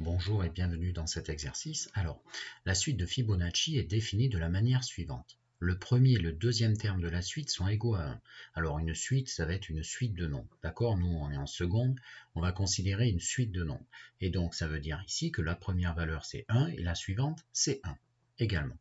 Bonjour et bienvenue dans cet exercice. Alors, la suite de Fibonacci est définie de la manière suivante. Le premier et le deuxième terme de la suite sont égaux à 1. Alors une suite, ça va être une suite de nombres. D'accord Nous, on est en seconde, on va considérer une suite de nombres. Et donc, ça veut dire ici que la première valeur, c'est 1 et la suivante, c'est 1 également.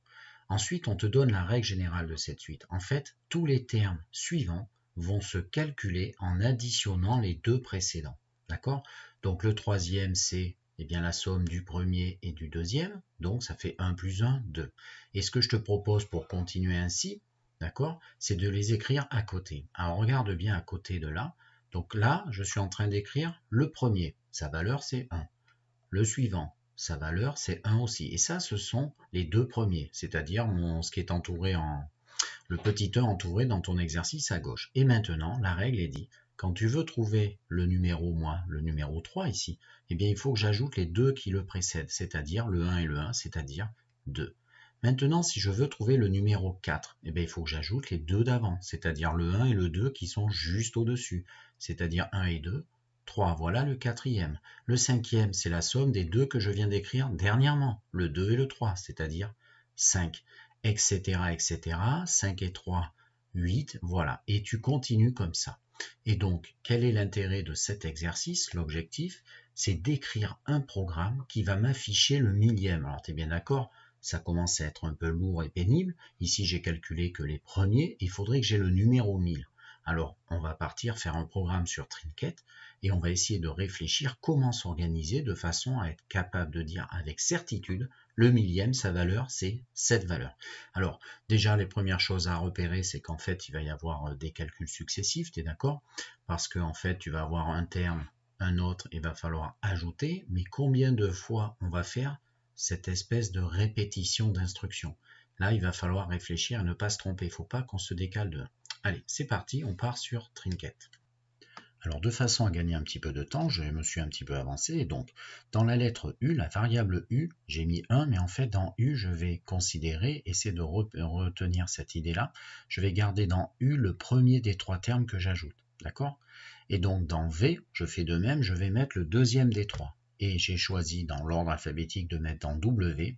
Ensuite, on te donne la règle générale de cette suite. En fait, tous les termes suivants vont se calculer en additionnant les deux précédents. D'accord Donc le troisième, c'est eh bien la somme du premier et du deuxième, donc ça fait 1 plus 1, 2. Et ce que je te propose pour continuer ainsi, d'accord, c'est de les écrire à côté. Alors regarde bien à côté de là. Donc là, je suis en train d'écrire le premier, sa valeur c'est 1. Le suivant, sa valeur c'est 1 aussi. Et ça, ce sont les deux premiers, c'est-à-dire ce qui est entouré en le petit 1 e entouré dans ton exercice à gauche. Et maintenant, la règle est dit, quand tu veux trouver le numéro moins le numéro 3 ici, eh bien il faut que j'ajoute les deux qui le précèdent, c'est-à-dire le 1 et le 1, c'est-à-dire 2. Maintenant, si je veux trouver le numéro 4, eh bien, il faut que j'ajoute les deux d'avant, c'est-à-dire le 1 et le 2 qui sont juste au-dessus, c'est-à-dire 1 et 2, 3, voilà le quatrième. Le cinquième, c'est la somme des deux que je viens d'écrire dernièrement, le 2 et le 3, c'est-à-dire 5, etc., etc., 5 et 3, 8, voilà. Et tu continues comme ça. Et donc, quel est l'intérêt de cet exercice L'objectif, c'est d'écrire un programme qui va m'afficher le millième. Alors, tu es bien d'accord ça commence à être un peu lourd et pénible. Ici, j'ai calculé que les premiers, il faudrait que j'ai le numéro 1000. Alors, on va partir faire un programme sur Trinket et on va essayer de réfléchir comment s'organiser de façon à être capable de dire avec certitude le millième, sa valeur, c'est cette valeur. Alors, déjà, les premières choses à repérer, c'est qu'en fait, il va y avoir euh, des calculs successifs, tu es d'accord Parce qu'en en fait, tu vas avoir un terme, un autre, il va falloir ajouter, mais combien de fois on va faire cette espèce de répétition d'instruction Là, il va falloir réfléchir à ne pas se tromper. Il ne faut pas qu'on se décale de Allez, c'est parti, on part sur Trinket. Alors de façon à gagner un petit peu de temps, je me suis un petit peu avancé. donc dans la lettre U, la variable U, j'ai mis 1, mais en fait dans U, je vais considérer, essayer de retenir cette idée-là, je vais garder dans U le premier des trois termes que j'ajoute. D'accord Et donc dans V, je fais de même, je vais mettre le deuxième des trois. Et j'ai choisi dans l'ordre alphabétique de mettre dans W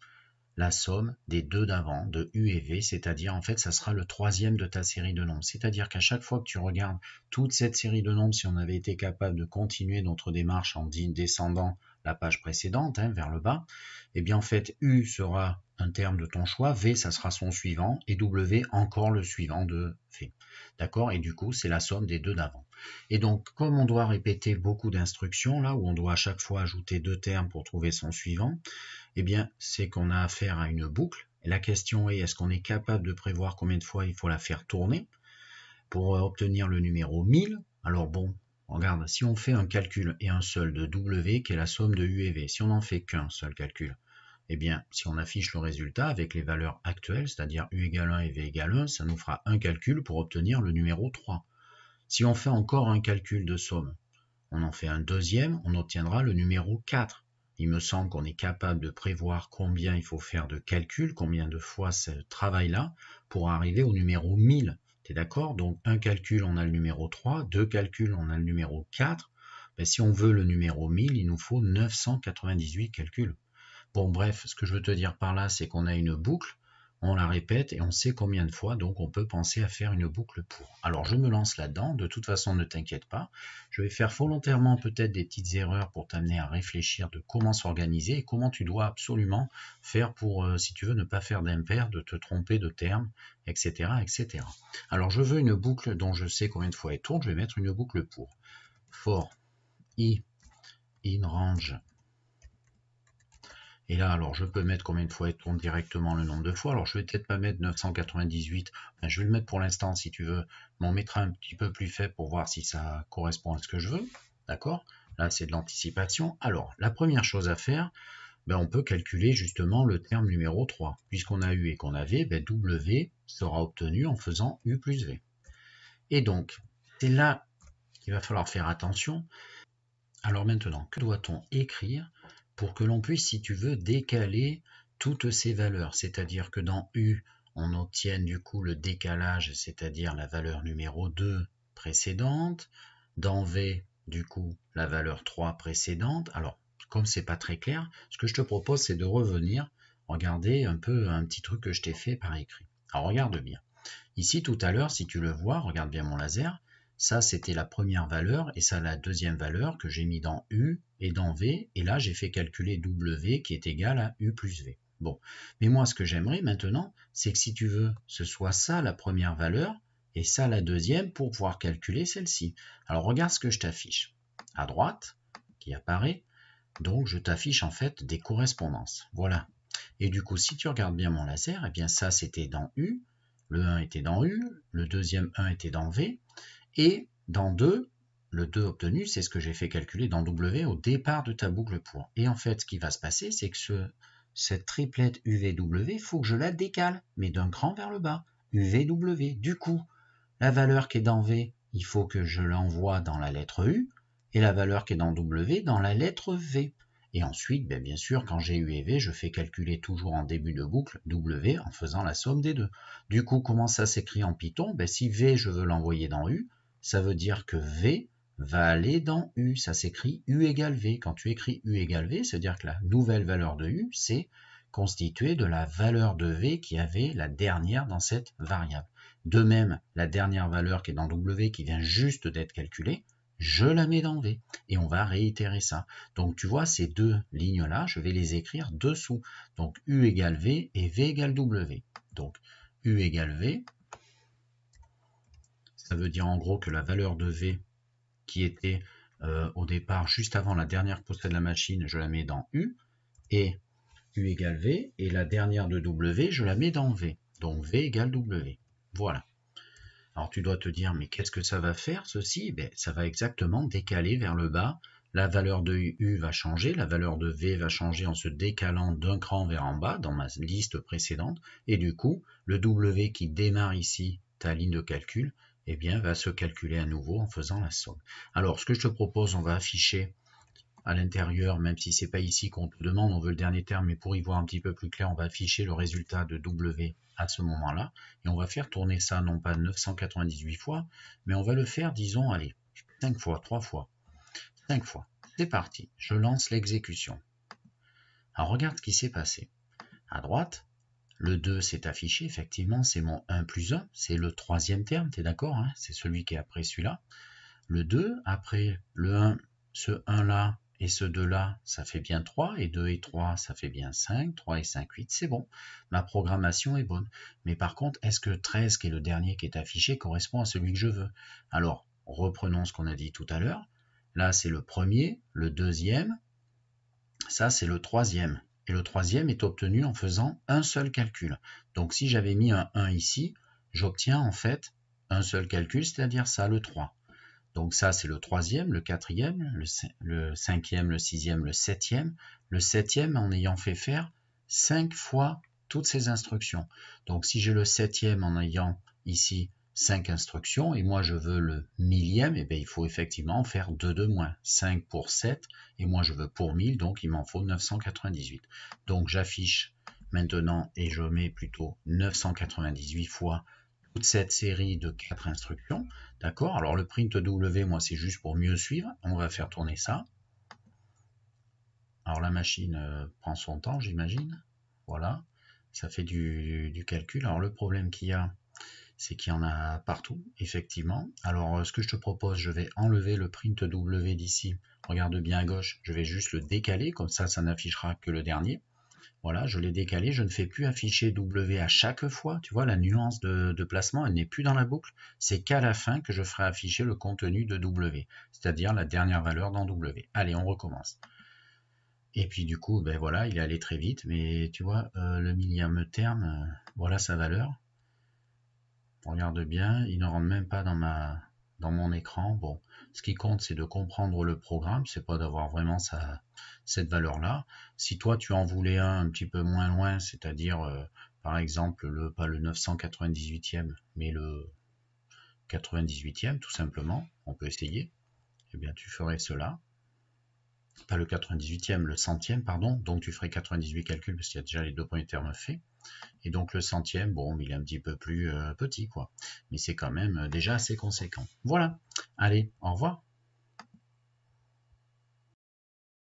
la somme des deux d'avant, de U et V, c'est-à-dire en fait ça sera le troisième de ta série de nombres. C'est-à-dire qu'à chaque fois que tu regardes toute cette série de nombres, si on avait été capable de continuer notre démarche en descendant la page précédente hein, vers le bas, eh bien en fait U sera un terme de ton choix, V ça sera son suivant et W encore le suivant de V. D'accord Et du coup c'est la somme des deux d'avant. Et donc, comme on doit répéter beaucoup d'instructions, là où on doit à chaque fois ajouter deux termes pour trouver son suivant, eh bien, c'est qu'on a affaire à une boucle. la question est, est-ce qu'on est capable de prévoir combien de fois il faut la faire tourner pour euh, obtenir le numéro 1000 Alors bon, regarde, si on fait un calcul et un seul de W, qui est la somme de U et V, si on n'en fait qu'un seul calcul, eh bien, si on affiche le résultat avec les valeurs actuelles, c'est-à-dire U égale 1 et V égale 1, ça nous fera un calcul pour obtenir le numéro 3. Si on fait encore un calcul de somme, on en fait un deuxième, on obtiendra le numéro 4. Il me semble qu'on est capable de prévoir combien il faut faire de calculs, combien de fois ce travail-là, pour arriver au numéro 1000. T'es d'accord Donc un calcul, on a le numéro 3, deux calculs, on a le numéro 4. Ben, si on veut le numéro 1000, il nous faut 998 calculs. Bon, bref, ce que je veux te dire par là, c'est qu'on a une boucle on la répète et on sait combien de fois, donc on peut penser à faire une boucle pour. Alors je me lance là-dedans, de toute façon ne t'inquiète pas, je vais faire volontairement peut-être des petites erreurs pour t'amener à réfléchir de comment s'organiser et comment tu dois absolument faire pour, euh, si tu veux, ne pas faire d'impair, de te tromper de terme, etc., etc. Alors je veux une boucle dont je sais combien de fois elle tourne, je vais mettre une boucle pour. For i in range et là, alors, je peux mettre combien de fois il tourne directement le nombre de fois. Alors, je vais peut-être pas mettre 998. je vais le mettre pour l'instant, si tu veux. Mais on mettra un petit peu plus fait pour voir si ça correspond à ce que je veux. D'accord Là, c'est de l'anticipation. Alors, la première chose à faire, ben, on peut calculer justement le terme numéro 3. Puisqu'on a U et qu'on a V, ben, W sera obtenu en faisant U plus V. Et donc, c'est là qu'il va falloir faire attention. Alors maintenant, que doit-on écrire pour que l'on puisse, si tu veux, décaler toutes ces valeurs. C'est-à-dire que dans U, on obtienne du coup le décalage, c'est-à-dire la valeur numéro 2 précédente. Dans V, du coup, la valeur 3 précédente. Alors, comme c'est pas très clair, ce que je te propose, c'est de revenir, regarder un peu un petit truc que je t'ai fait par écrit. Alors, regarde bien. Ici, tout à l'heure, si tu le vois, regarde bien mon laser, ça, c'était la première valeur et ça, la deuxième valeur que j'ai mis dans U et dans V. Et là, j'ai fait calculer W qui est égal à U plus V. Bon, mais moi, ce que j'aimerais maintenant, c'est que si tu veux, ce soit ça la première valeur et ça la deuxième pour pouvoir calculer celle-ci. Alors, regarde ce que je t'affiche. À droite, qui apparaît, donc je t'affiche en fait des correspondances. Voilà. Et du coup, si tu regardes bien mon laser, eh bien ça, c'était dans U, le 1 était dans U, le deuxième 1 était dans V, et dans 2, le 2 obtenu, c'est ce que j'ai fait calculer dans W au départ de ta boucle pour. Et en fait, ce qui va se passer, c'est que cette triplette UVW, il faut que je la décale, mais d'un cran vers le bas. UVW. Du coup, la valeur qui est dans V, il faut que je l'envoie dans la lettre U, et la valeur qui est dans W, dans la lettre V. Et ensuite, ben, bien sûr, quand j'ai U et V, je fais calculer toujours en début de boucle W en faisant la somme des deux. Du coup, comment ça s'écrit en Python ben, Si V, je veux l'envoyer dans U, ça veut dire que V va aller dans U. Ça s'écrit U égale V. Quand tu écris U égale V, c'est-à-dire que la nouvelle valeur de U, c'est constituée de la valeur de V qui avait la dernière dans cette variable. De même, la dernière valeur qui est dans W, qui vient juste d'être calculée, je la mets dans V. Et on va réitérer ça. Donc tu vois, ces deux lignes-là, je vais les écrire dessous. Donc U égale V et V égale W. Donc U égale V, ça veut dire en gros que la valeur de V qui était euh, au départ juste avant la dernière poussée de la machine, je la mets dans U, et U égale V, et la dernière de W, je la mets dans V. Donc V égale W. Voilà. Alors tu dois te dire, mais qu'est-ce que ça va faire ceci eh ben, Ça va exactement décaler vers le bas. La valeur de U va changer, la valeur de V va changer en se décalant d'un cran vers en bas dans ma liste précédente. Et du coup, le W qui démarre ici, ta ligne de calcul, eh bien, va se calculer à nouveau en faisant la somme. Alors, ce que je te propose, on va afficher à l'intérieur, même si c'est pas ici qu'on te demande, on veut le dernier terme, mais pour y voir un petit peu plus clair, on va afficher le résultat de W à ce moment-là, et on va faire tourner ça non pas 998 fois, mais on va le faire, disons, allez, 5 fois, 3 fois, 5 fois. C'est parti, je lance l'exécution. Alors regarde ce qui s'est passé. À droite, le 2 s'est affiché, effectivement, c'est mon 1 plus 1, c'est le troisième terme, tu es d'accord hein, C'est celui qui est après celui-là. Le 2, après le 1, ce 1-là et ce 2-là, ça fait bien 3, et 2 et 3, ça fait bien 5, 3 et 5, 8, c'est bon. Ma programmation est bonne. Mais par contre, est-ce que 13, qui est le dernier qui est affiché, correspond à celui que je veux Alors, reprenons ce qu'on a dit tout à l'heure. Là, c'est le premier, le deuxième, ça, c'est le troisième et le troisième est obtenu en faisant un seul calcul. Donc si j'avais mis un 1 ici, j'obtiens en fait un seul calcul, c'est-à-dire ça, le 3. Donc ça, c'est le troisième, le quatrième, le, cinquième, le sixième, le septième. Le septième en ayant fait faire 5 fois toutes ces instructions. Donc si j'ai le septième en ayant ici 5 instructions et moi je veux le millième, et eh bien il faut effectivement faire 2 de moins. 5 pour 7 et moi je veux pour 1000, donc il m'en faut 998. Donc j'affiche maintenant et je mets plutôt 998 fois toute cette série de 4 instructions. D'accord Alors le print W, moi c'est juste pour mieux suivre. On va faire tourner ça. Alors la machine euh, prend son temps, j'imagine. Voilà, ça fait du, du calcul. Alors le problème qu'il y a, c'est qu'il y en a partout, effectivement. Alors, euh, ce que je te propose, je vais enlever le print W d'ici. Regarde bien à gauche, je vais juste le décaler, comme ça, ça n'affichera que le dernier. Voilà, je l'ai décalé, je ne fais plus afficher W à chaque fois. Tu vois, la nuance de, placement, elle n'est plus dans la boucle. C'est qu'à la fin que je ferai afficher le contenu de W, c'est-à-dire la dernière valeur dans W. Allez, on recommence. Et puis du coup, ben voilà, il est allé très vite, mais tu vois, euh, le millième terme, euh, voilà sa valeur regarde bien, il ne rentre même pas dans ma dans mon écran. Bon, ce qui compte, c'est de comprendre le programme, c'est pas d'avoir vraiment cette valeur-là. Si toi, tu en voulais un un petit peu moins loin, c'est-à-dire, euh, par exemple, le, pas le 998e, mais le 98e, tout simplement, on peut essayer, eh bien, tu ferais cela pas le 98e, le centième, pardon, donc tu ferais 98 calculs parce qu'il y a déjà les deux premiers termes faits. Et donc le centième, bon, il est un petit peu plus euh, petit, quoi. Mais c'est quand même euh, déjà assez conséquent. Voilà. Allez, au revoir.